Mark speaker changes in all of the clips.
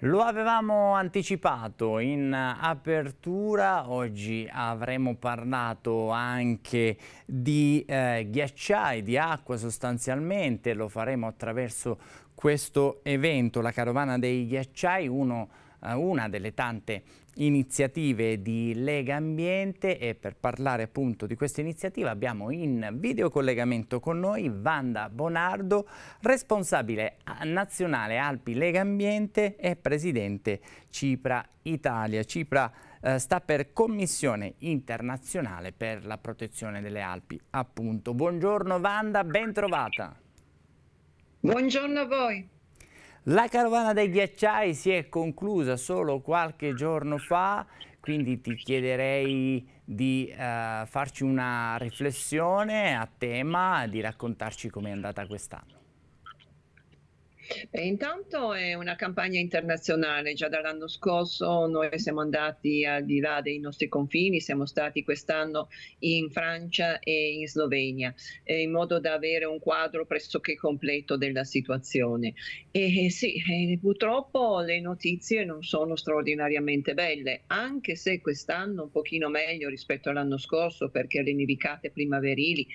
Speaker 1: Lo avevamo anticipato in apertura, oggi avremo parlato anche di eh, ghiacciai, di acqua sostanzialmente, lo faremo attraverso questo evento, la carovana dei ghiacciai, uno una delle tante iniziative di Lega Ambiente e per parlare appunto di questa iniziativa abbiamo in videocollegamento con noi Vanda Bonardo, responsabile nazionale Alpi Lega Ambiente e presidente Cipra Italia. Cipra eh, sta per Commissione Internazionale per la Protezione delle Alpi, appunto. Buongiorno Vanda, ben trovata. Buongiorno a voi. La carovana dei ghiacciai si è conclusa solo qualche giorno fa, quindi ti chiederei di eh, farci una riflessione a tema, di raccontarci com'è andata quest'anno.
Speaker 2: E intanto è una campagna internazionale, già dall'anno scorso noi siamo andati al di là dei nostri confini, siamo stati quest'anno in Francia e in Slovenia, eh, in modo da avere un quadro pressoché completo della situazione. E eh, sì, eh, purtroppo le notizie non sono straordinariamente belle, anche se quest'anno un pochino meglio rispetto all'anno scorso perché le nevicate primaverili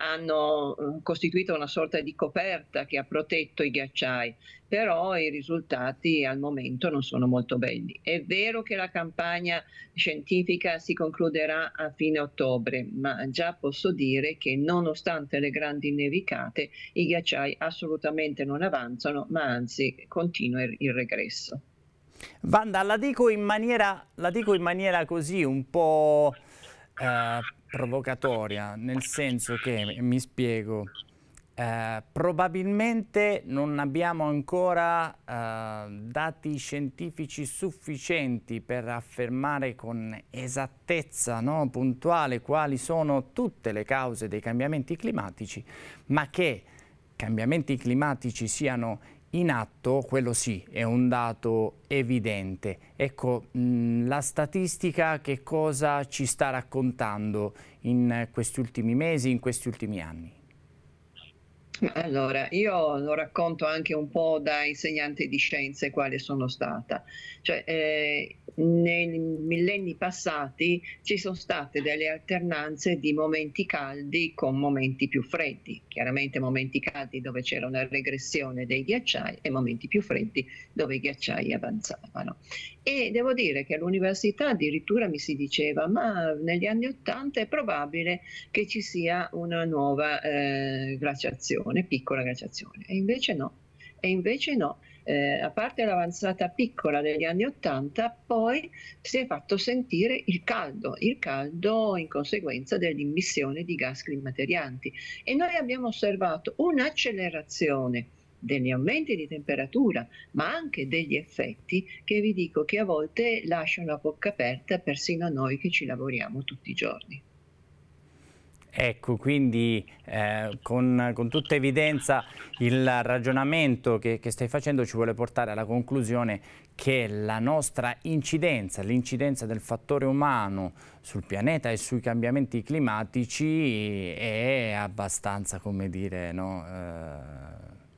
Speaker 2: hanno costituito una sorta di coperta che ha protetto i ghiacciai mai, però i risultati al momento non sono molto belli. È vero che la campagna scientifica si concluderà a fine ottobre, ma già posso dire che nonostante le grandi nevicate i ghiacciai assolutamente non avanzano, ma anzi continua il
Speaker 1: regresso. Vanda, la dico in maniera, dico in maniera così un po' eh, provocatoria, nel senso che, mi spiego, eh, probabilmente non abbiamo ancora eh, dati scientifici sufficienti per affermare con esattezza no, puntuale quali sono tutte le cause dei cambiamenti climatici, ma che cambiamenti climatici siano in atto, quello sì, è un dato evidente. Ecco, mh, mm, la statistica che cosa ci sta raccontando in questi ultimi mesi, in questi ultimi anni?
Speaker 2: Allora, io lo racconto anche un po' da insegnante di scienze quale sono stata. Cioè, eh, nei millenni passati ci sono state delle alternanze di momenti caldi con momenti più freddi, chiaramente momenti caldi dove c'era una regressione dei ghiacciai e momenti più freddi dove i ghiacciai avanzavano. E devo dire che all'università addirittura mi si diceva ma negli anni Ottanta è probabile che ci sia una nuova eh, glaciazione, piccola glaciazione, e invece no, e invece no eh, a parte l'avanzata piccola degli anni Ottanta, poi si è fatto sentire il caldo, il caldo in conseguenza dell'immissione di gas climaterianti. E noi abbiamo osservato un'accelerazione degli aumenti di temperatura, ma anche degli effetti che vi dico che a volte lasciano la bocca aperta persino a noi che ci lavoriamo tutti i giorni.
Speaker 1: Ecco, quindi eh, con, con, tutta evidenza il ragionamento che, che, stai facendo ci vuole portare alla conclusione che la nostra incidenza, l'incidenza del fattore umano sul pianeta e sui cambiamenti climatici è abbastanza, come dire, no, eh,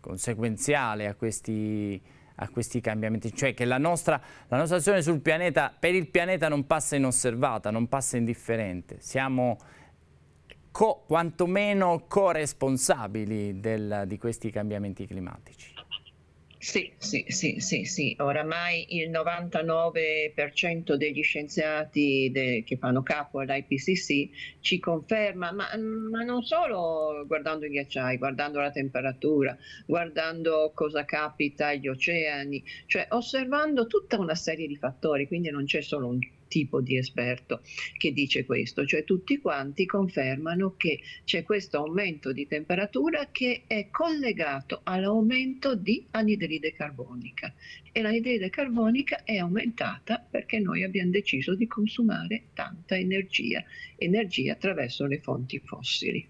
Speaker 1: conseguenziale a questi, a questi cambiamenti, cioè che la nostra, la nostra azione sul pianeta, per il pianeta non passa inosservata, non passa indifferente. Siamo co, quantomeno corresponsabili del, di questi cambiamenti climatici. Sì, sì, sì, sì,
Speaker 2: sì, oramai il 99% degli scienziati de, che fanno capo all'IPCC ci conferma, ma, ma, non solo guardando i ghiacciai, guardando la temperatura, guardando cosa capita agli oceani, cioè osservando tutta una serie di fattori, quindi non c'è solo un tipo di esperto che dice questo, cioè tutti quanti confermano che c'è questo aumento di temperatura che è collegato all'aumento di anidride carbonica e l'anidride carbonica è aumentata perché noi abbiamo deciso di consumare tanta energia, energia attraverso le fonti fossili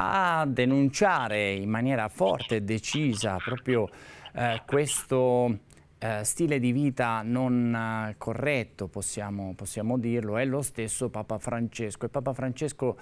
Speaker 1: a denunciare in maniera forte e decisa proprio eh, questo eh, stile di vita non eh, corretto, possiamo, possiamo dirlo, è lo stesso Papa Francesco. E Papa Francesco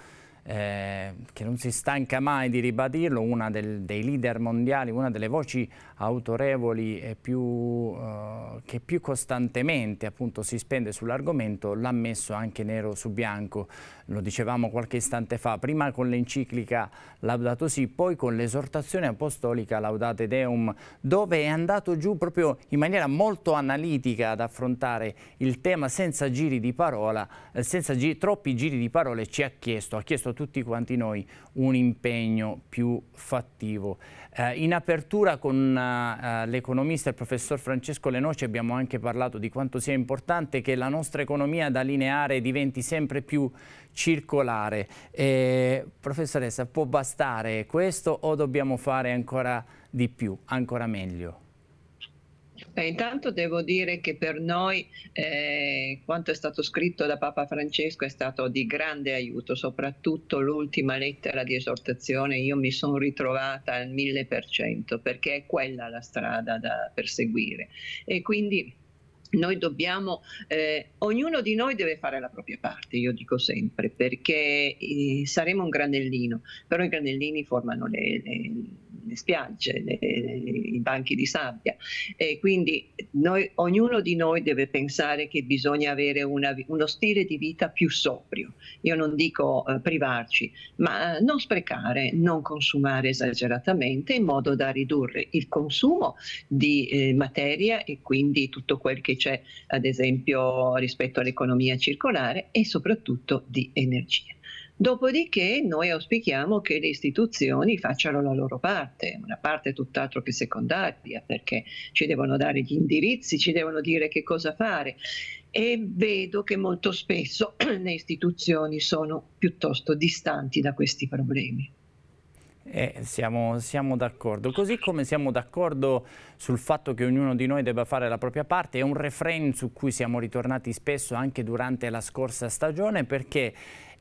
Speaker 1: eh, che non si stanca mai di ribadirlo, una del, dei leader mondiali, una delle voci autorevoli e più, eh, che più costantemente appunto, si spende sull'argomento, l'ha messo anche nero su bianco, lo dicevamo qualche istante fa, prima con l'enciclica Laudato Si, poi con l'esortazione apostolica Laudate Deum, dove è andato giù proprio in maniera molto analitica ad affrontare il tema senza giri di parola, eh, senza gi troppi giri di parole, ci ha chiesto, ha chiesto tutti quanti noi un impegno più fattivo. Eh, in apertura con eh, eh, l'economista il professor Francesco Lenoci abbiamo anche parlato di quanto sia importante che la nostra economia da lineare diventi sempre più circolare. Eh, professoressa, può bastare questo o dobbiamo fare ancora di più, ancora meglio?
Speaker 2: Eh, intanto devo dire che per noi eh, quanto è stato scritto da Papa Francesco è stato di grande aiuto, soprattutto l'ultima lettera di esortazione. Io mi sono ritrovata al mille per cento perché è quella la strada da perseguire. E quindi noi dobbiamo, eh, ognuno di noi deve fare la propria parte, io dico sempre, perché eh, saremo un granellino, però i granellini formano le, le le spiagge, le, i banchi di sabbia. E quindi noi, ognuno di noi deve pensare che bisogna avere una, uno stile di vita più sobrio. Io non dico eh, privarci, ma eh, non sprecare, non consumare esageratamente in modo da ridurre il consumo di eh, materia e quindi tutto quel che c'è, ad esempio, rispetto all'economia circolare e soprattutto di energia. Dopodiché noi auspichiamo che le istituzioni facciano la loro parte, una parte tutt'altro che secondaria, perché ci devono dare gli indirizzi, ci devono dire che cosa fare. E vedo che molto spesso le istituzioni sono piuttosto distanti da questi problemi.
Speaker 1: Eh, siamo, siamo d'accordo, così come siamo d'accordo sul fatto che ognuno di noi debba fare la propria parte, è un refrain su cui siamo ritornati spesso anche durante la scorsa stagione perché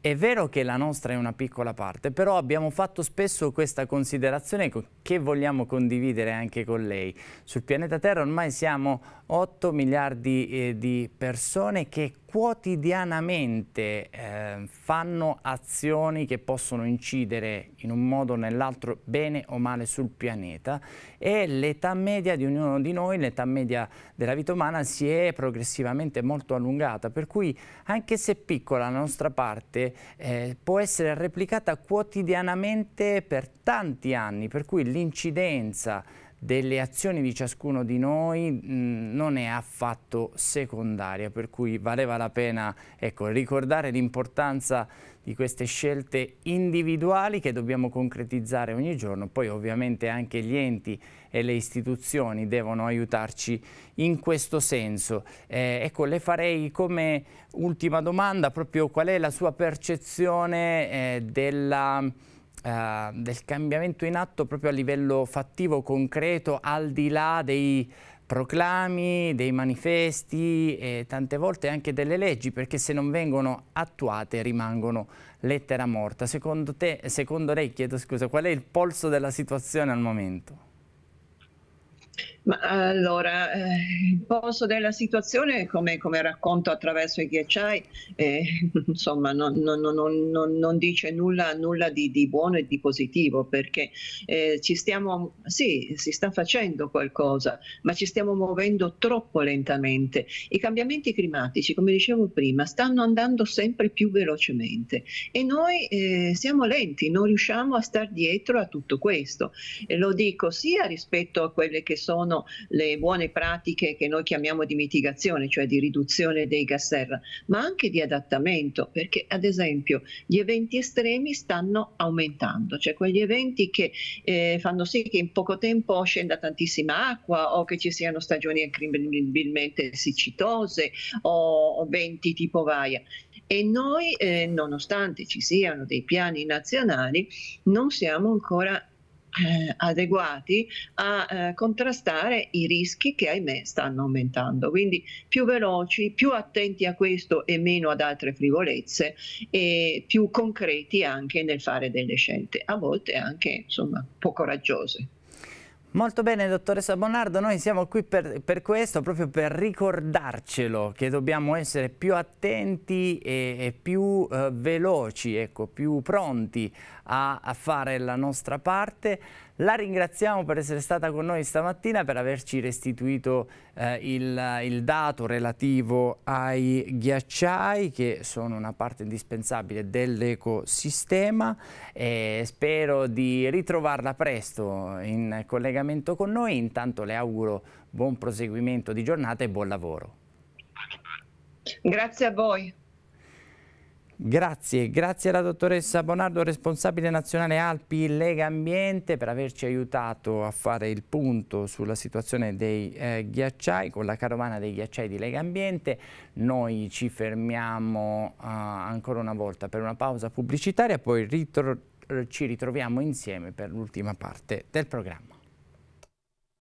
Speaker 1: è vero che la nostra è una piccola parte, però abbiamo fatto spesso questa considerazione che vogliamo condividere anche con lei. Sul pianeta Terra ormai siamo 8 miliardi eh, di persone che quotidianamente eh, fanno azioni che possono incidere in un modo o nell'altro bene o male sul pianeta e l'età media di ognuno di noi, l'età media della vita umana si è progressivamente molto allungata, per cui anche se piccola la nostra parte eh, può essere replicata quotidianamente per tanti anni, per cui l'incidenza delle azioni di ciascuno di noi mh, mm, non è affatto secondaria, per cui valeva la pena ecco, ricordare l'importanza di queste scelte individuali che dobbiamo concretizzare ogni giorno, poi ovviamente anche gli enti e le istituzioni devono aiutarci in questo senso. Eh, ecco, le farei come ultima domanda proprio qual è la sua percezione eh, della eh, del cambiamento in atto proprio a livello fattivo, concreto, al di là dei proclami, dei manifesti e tante volte anche delle leggi, perché se non vengono attuate rimangono lettera morta. Secondo, te, secondo lei, chiedo scusa, qual è il polso della situazione al momento?
Speaker 2: Ma allora, eh, il posto della situazione, come, come racconto attraverso i ghiacciai, eh, insomma, non, non, non, non, dice nulla, nulla di, di, buono e di positivo, perché eh, ci stiamo, sì, si sta facendo qualcosa, ma ci stiamo muovendo troppo lentamente. I cambiamenti climatici, come dicevo prima, stanno andando sempre più velocemente e noi eh, siamo lenti, non riusciamo a star dietro a tutto questo. E lo dico sia rispetto a quelle che sono sono le buone pratiche che noi chiamiamo di mitigazione, cioè di riduzione dei gas serra, ma anche di adattamento, perché ad esempio gli eventi estremi stanno aumentando, cioè quegli eventi che eh, fanno sì che in poco tempo scenda tantissima acqua o che ci siano stagioni incredibilmente siccitose o, venti tipo vaia e noi eh, nonostante ci siano dei piani nazionali non siamo ancora eh, adeguati a eh, contrastare i rischi che ahimè stanno aumentando. Quindi più veloci, più attenti a questo e meno ad altre frivolezze e più concreti anche nel fare delle scelte, a volte
Speaker 1: anche insomma poco coraggiose. Molto bene, dottoressa Bonardo, noi siamo qui per, per, questo, proprio per ricordarcelo che dobbiamo essere più attenti e, e più eh, veloci, ecco, più pronti a, a fare la nostra parte la ringraziamo per essere stata con noi stamattina, per averci restituito eh, il, il, dato relativo ai ghiacciai che sono una parte indispensabile dell'ecosistema e spero di ritrovarla presto in collegamento con noi. Intanto le auguro buon proseguimento di giornata e buon lavoro. Grazie a voi. Grazie, grazie alla dottoressa Bonardo, responsabile nazionale Alpi Lega Ambiente per averci aiutato a fare il punto sulla situazione dei eh, ghiacciai con la carovana dei ghiacciai di Lega Ambiente. Noi ci fermiamo uh, ancora una volta per una pausa pubblicitaria, poi ritro ci ritroviamo insieme per l'ultima parte del programma.